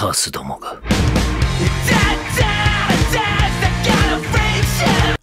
カースどもが。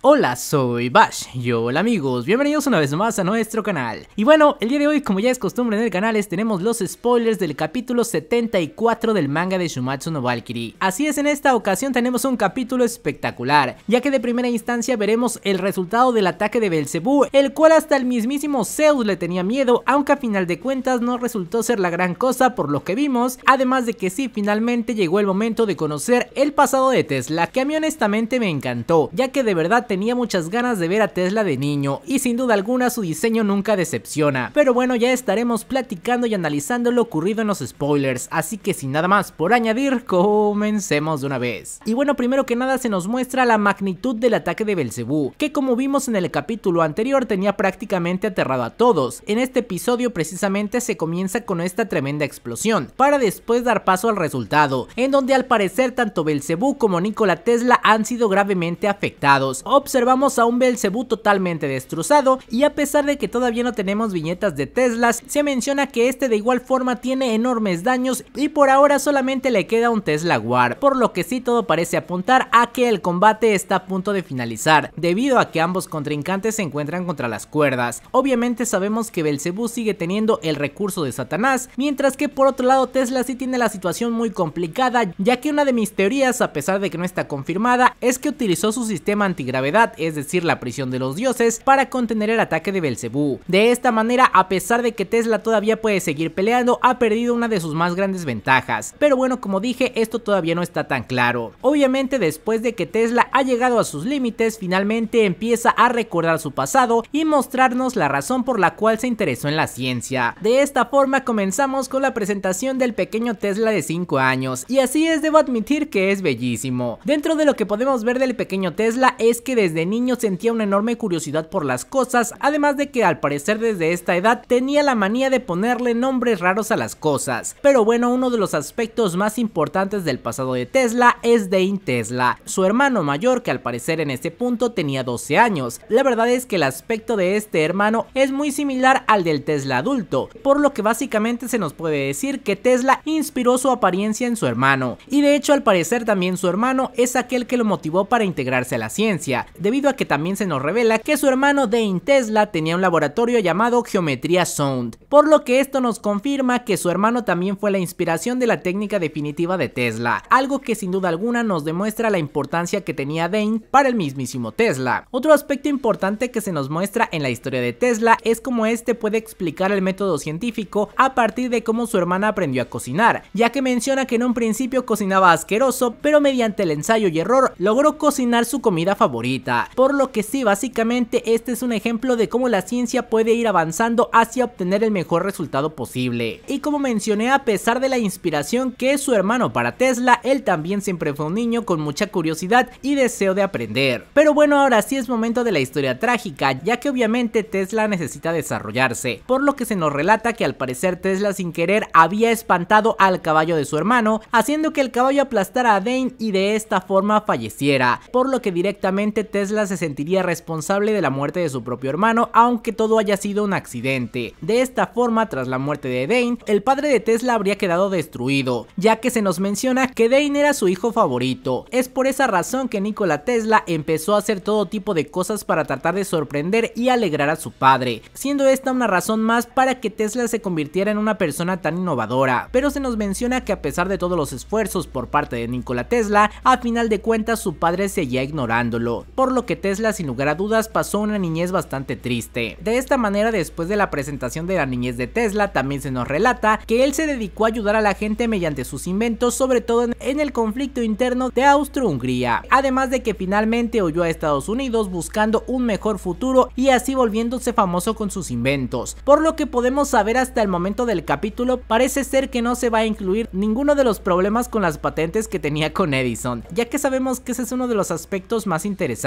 Hola, soy Bash. Y hola amigos, bienvenidos una vez más a nuestro canal. Y bueno, el día de hoy, como ya es costumbre en el canal, tenemos los spoilers del capítulo 74 del manga de Shumatsu no Valkyrie. Así es, en esta ocasión tenemos un capítulo espectacular, ya que de primera instancia veremos el resultado del ataque de Belcebú, el cual hasta el mismísimo Zeus le tenía miedo, aunque a final de cuentas no resultó ser la gran cosa por lo que vimos, además de que sí, finalmente llegó el momento de conocer el pasado de Tesla, que a mí honestamente me encantó, ya que de verdad tenía muchas ganas de ver a Tesla de niño y sin duda alguna su diseño nunca decepciona. Pero bueno, ya estaremos platicando y analizando lo ocurrido en los spoilers, así que sin nada más por añadir, comencemos de una vez. Y bueno, primero que nada se nos muestra la magnitud del ataque de Belcebú, que como vimos en el capítulo anterior tenía prácticamente aterrado a todos. En este episodio precisamente se comienza con esta tremenda explosión, para después dar paso al resultado, en donde al parecer tanto Belcebú como Nikola Tesla han sido gravemente afectados observamos a un Belcebú totalmente destrozado y a pesar de que todavía no tenemos viñetas de Teslas, se menciona que este de igual forma tiene enormes daños y por ahora solamente le queda un Tesla War, por lo que sí todo parece apuntar a que el combate está a punto de finalizar, debido a que ambos contrincantes se encuentran contra las cuerdas. Obviamente sabemos que Belcebú sigue teniendo el recurso de Satanás, mientras que por otro lado Tesla sí tiene la situación muy complicada, ya que una de mis teorías, a pesar de que no está confirmada, es que utilizó su sistema antigravedad edad es decir la prisión de los dioses, para contener el ataque de Belcebú. De esta manera, a pesar de que Tesla todavía puede seguir peleando, ha perdido una de sus más grandes ventajas. Pero bueno, como dije, esto todavía no está tan claro. Obviamente después de que Tesla ha llegado a sus límites, finalmente empieza a recordar su pasado y mostrarnos la razón por la cual se interesó en la ciencia. De esta forma comenzamos con la presentación del pequeño Tesla de 5 años, y así es debo admitir que es bellísimo. Dentro de lo que podemos ver del pequeño Tesla es que desde niño sentía una enorme curiosidad por las cosas, además de que al parecer desde esta edad tenía la manía de ponerle nombres raros a las cosas. Pero bueno, uno de los aspectos más importantes del pasado de Tesla es Dane Tesla, su hermano mayor que al parecer en este punto tenía 12 años. La verdad es que el aspecto de este hermano es muy similar al del Tesla adulto, por lo que básicamente se nos puede decir que Tesla inspiró su apariencia en su hermano, y de hecho al parecer también su hermano es aquel que lo motivó para integrarse a la ciencia, debido a que también se nos revela que su hermano Dane Tesla tenía un laboratorio llamado Geometría Sound, por lo que esto nos confirma que su hermano también fue la inspiración de la técnica definitiva de Tesla, algo que sin duda alguna nos demuestra la importancia que tenía Dane para el mismísimo Tesla. Otro aspecto importante que se nos muestra en la historia de Tesla es cómo este puede explicar el método científico a partir de cómo su hermana aprendió a cocinar, ya que menciona que en un principio cocinaba asqueroso, pero mediante el ensayo y error logró cocinar su comida favorita por lo que sí, básicamente este es un ejemplo de cómo la ciencia puede ir avanzando hacia obtener el mejor resultado posible. Y como mencioné, a pesar de la inspiración que es su hermano para Tesla, él también siempre fue un niño con mucha curiosidad y deseo de aprender. Pero bueno, ahora sí es momento de la historia trágica, ya que obviamente Tesla necesita desarrollarse, por lo que se nos relata que al parecer Tesla sin querer había espantado al caballo de su hermano, haciendo que el caballo aplastara a Dane y de esta forma falleciera, por lo que directamente Tesla se sentiría responsable de la muerte de su propio hermano, aunque todo haya sido un accidente. De esta forma, tras la muerte de Dane, el padre de Tesla habría quedado destruido, ya que se nos menciona que Dane era su hijo favorito. Es por esa razón que Nikola Tesla empezó a hacer todo tipo de cosas para tratar de sorprender y alegrar a su padre, siendo esta una razón más para que Tesla se convirtiera en una persona tan innovadora. Pero se nos menciona que a pesar de todos los esfuerzos por parte de Nikola Tesla, a final de cuentas su padre seguía ignorándolo por lo que Tesla sin lugar a dudas pasó una niñez bastante triste. De esta manera, después de la presentación de la niñez de Tesla, también se nos relata que él se dedicó a ayudar a la gente mediante sus inventos, sobre todo en el conflicto interno de Austria-Hungría, además de que finalmente huyó a Estados Unidos buscando un mejor futuro y así volviéndose famoso con sus inventos. Por lo que podemos saber hasta el momento del capítulo, parece ser que no se va a incluir ninguno de los problemas con las patentes que tenía con Edison, ya que sabemos que ese es uno de los aspectos más interesantes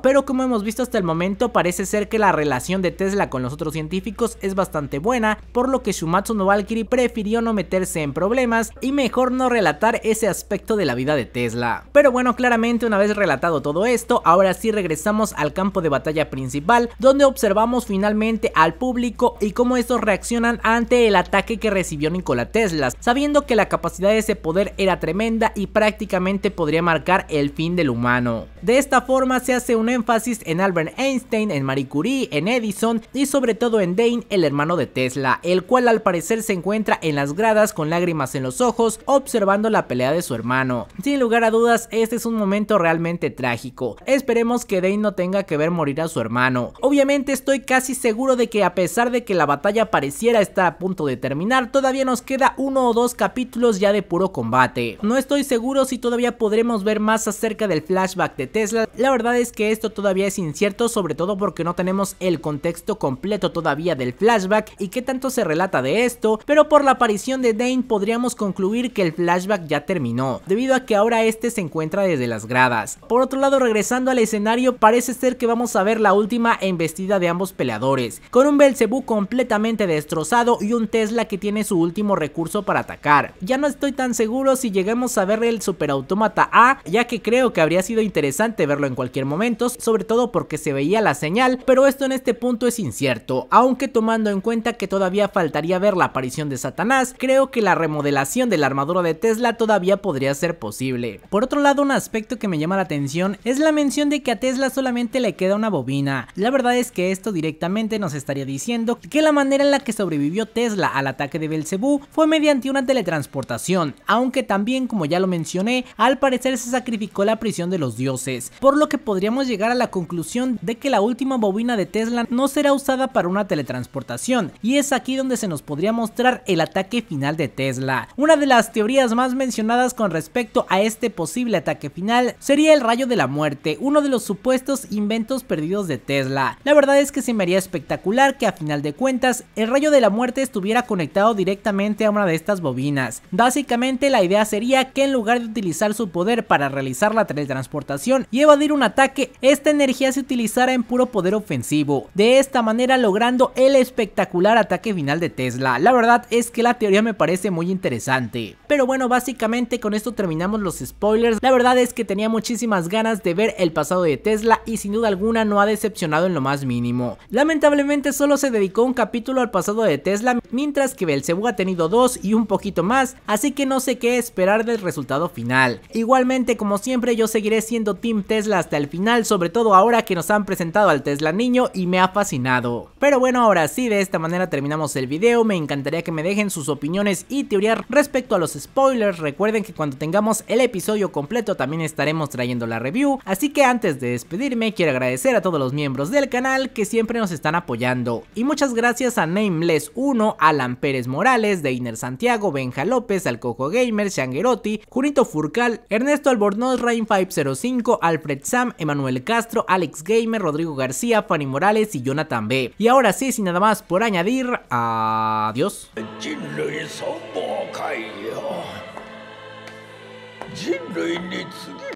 pero como hemos visto hasta el momento, parece ser que la relación de Tesla con los otros científicos es bastante buena, por lo que Shumatsu no Valkyrie prefirió no meterse en problemas y mejor no relatar ese aspecto de la vida de Tesla. Pero bueno, claramente una vez relatado todo esto, ahora sí regresamos al campo de batalla principal, donde observamos finalmente al público y cómo estos reaccionan ante el ataque que recibió Nikola Tesla, sabiendo que la capacidad de ese poder era tremenda y prácticamente podría marcar el fin del humano. De esta forma se hace un énfasis en Albert Einstein, en Marie Curie, en Edison y sobre todo en Dane, el hermano de Tesla, el cual al parecer se encuentra en las gradas con lágrimas en los ojos observando la pelea de su hermano. Sin lugar a dudas, este es un momento realmente trágico. Esperemos que Dane no tenga que ver morir a su hermano. Obviamente estoy casi seguro de que a pesar de que la batalla pareciera estar a punto de terminar, todavía nos queda uno o dos capítulos ya de puro combate. No estoy seguro si todavía podremos ver más acerca del flashback de Tesla, la verdad es que esto todavía es incierto, sobre todo porque no tenemos el contexto completo todavía del flashback y qué tanto se relata de esto, pero por la aparición de Dane podríamos concluir que el flashback ya terminó, debido a que ahora este se encuentra desde las gradas. Por otro lado, regresando al escenario, parece ser que vamos a ver la última embestida de ambos peleadores, con un Belcebú completamente destrozado y un Tesla que tiene su último recurso para atacar. Ya no estoy tan seguro si lleguemos a ver el superautomata A, ya que creo que habría sido interesante verlo en cualquier momentos sobre todo porque se veía la señal, pero esto en este punto es incierto, aunque tomando en cuenta que todavía faltaría ver la aparición de Satanás, creo que la remodelación de la armadura de Tesla todavía podría ser posible. Por otro lado, un aspecto que me llama la atención es la mención de que a Tesla solamente le queda una bobina. La verdad es que esto directamente nos estaría diciendo que la manera en la que sobrevivió Tesla al ataque de Belcebú fue mediante una teletransportación, aunque también, como ya lo mencioné, al parecer se sacrificó la prisión de los dioses, por lo que podríamos llegar a la conclusión de que la última bobina de Tesla no será usada para una teletransportación, y es aquí donde se nos podría mostrar el ataque final de Tesla. Una de las teorías más mencionadas con respecto a este posible ataque final sería el rayo de la muerte, uno de los supuestos inventos perdidos de Tesla. La verdad es que se me haría espectacular que a final de cuentas el rayo de la muerte estuviera conectado directamente a una de estas bobinas. Básicamente la idea sería que en lugar de utilizar su poder para realizar la teletransportación y evadir una ataque, esta energía se utilizará en puro poder ofensivo, de esta manera logrando el espectacular ataque final de Tesla. La verdad es que la teoría me parece muy interesante. Pero bueno, básicamente con esto terminamos los spoilers. La verdad es que tenía muchísimas ganas de ver el pasado de Tesla y sin duda alguna no ha decepcionado en lo más mínimo. Lamentablemente solo se dedicó un capítulo al pasado de Tesla, mientras que Belzebú ha tenido dos y un poquito más, así que no sé qué esperar del resultado final. Igualmente, como siempre, yo seguiré siendo Team Tesla hasta el final, sobre todo ahora que nos han presentado al Tesla niño y me ha fascinado. Pero bueno, ahora sí, de esta manera terminamos el video, me encantaría que me dejen sus opiniones y teorías respecto a los spoilers, recuerden que cuando tengamos el episodio completo también estaremos trayendo la review, así que antes de despedirme quiero agradecer a todos los miembros del canal que siempre nos están apoyando, y muchas gracias a Nameless1, Alan Pérez Morales, Deiner Santiago, Benja López, Alcojo Gamer, Shangerotti, Junito Furcal, Ernesto Albornoz, Rain505, Alfred Sam, Emanuel Castro, Alex Gamer, Rodrigo García, Fanny Morales y Jonathan B. Y ahora sí, sin nada más por añadir, adiós.